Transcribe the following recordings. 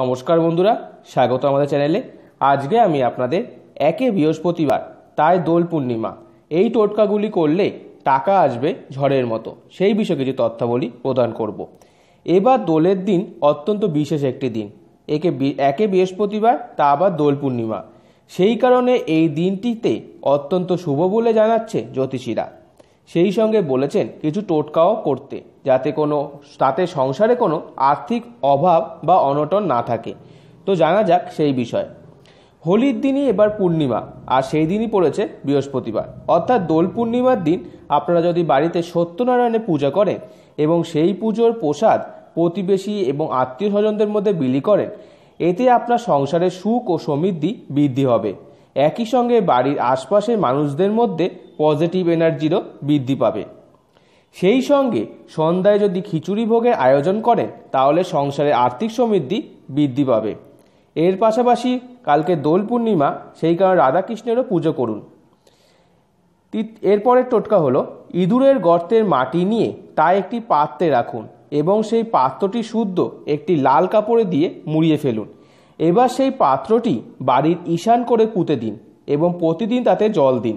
নমস্কার বন্ধুরা স্বাগত আমাদের চ্যানেলে আজকে আমি আপনাদের একে বৃহস্পতিবার তাই দোল পূর্ণিমা এই টোটকাগুলি করলে টাকা আসবে ঝড়ের মতো সেই বিষয়ে কিছু তথ্যাবলী প্রদান করব। এবার দোলের দিন অত্যন্ত বিশেষ একটি দিন একে একে বৃহস্পতিবার তা আবার দোল পূর্ণিমা সেই কারণে এই দিনটিতে অত্যন্ত শুভ বলে জানাচ্ছে জ্যোতিষীরা সেই সঙ্গে বলেছেন কিছু টোটকাও করতে যাতে কোনো তাতে সংসারে কোনো আর্থিক অভাব বা অনটন না থাকে তো জানা যাক সেই বিষয়ে হোলির দিনই এবার পূর্ণিমা আর সেই দিনই পড়েছে বৃহস্পতিবার অর্থাৎ দোল পূর্ণিমার দিন আপনারা যদি বাড়িতে সত্যনারায়ণের পূজা করেন এবং সেই পুজোর প্রসাদ প্রতিবেশী এবং আত্মীয় স্বজনদের মধ্যে বিলি করেন এতে আপনার সংসারে সুখ ও সমৃদ্ধি বৃদ্ধি হবে একই সঙ্গে বাড়ির আশপাশের মানুষদের মধ্যে পজিটিভ এনার্জিরও বৃদ্ধি পাবে সেই সঙ্গে সন্ধ্যায় যদি খিচুড়ি ভোগের আয়োজন করেন তাহলে সংসারে আর্থিক সমৃদ্ধি বৃদ্ধি পাবে এর পাশাপাশি কালকে দোল পূর্ণিমা সেই কারণে রাধাকৃষ্ণেরও পুজো করুন এরপরের টোটকা হলো ইঁদুরের গর্তের মাটি নিয়ে তা একটি পাত্রে রাখুন এবং সেই পাত্রটি শুদ্ধ একটি লাল কাপড়ে দিয়ে মুড়িয়ে ফেলুন এবার সেই পাত্রটি বাড়ির ঈশান করে পুঁতে দিন এবং প্রতিদিন তাতে জল দিন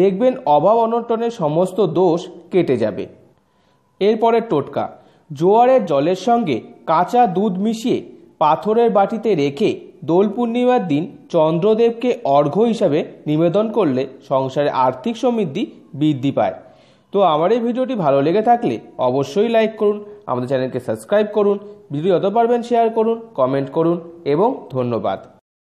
দেখবেন অভাব অনটনের সমস্ত দোষ কেটে যাবে এরপরে টোটকা জোয়ারের জলের সঙ্গে কাঁচা দুধ মিশিয়ে পাথরের বাটিতে রেখে দোল পূর্ণিমার দিন চন্দ্রদেবকে অর্ঘ্য হিসাবে নিবেদন করলে সংসারে আর্থিক সমৃদ্ধি বৃদ্ধি পায় তো আমার এই ভিডিওটি ভালো লেগে থাকলে অবশ্যই লাইক করুন আমাদের চ্যানেলকে সাবস্ক্রাইব করুন ভিডিও যত পারবেন শেয়ার করুন কমেন্ট করুন এবং ধন্যবাদ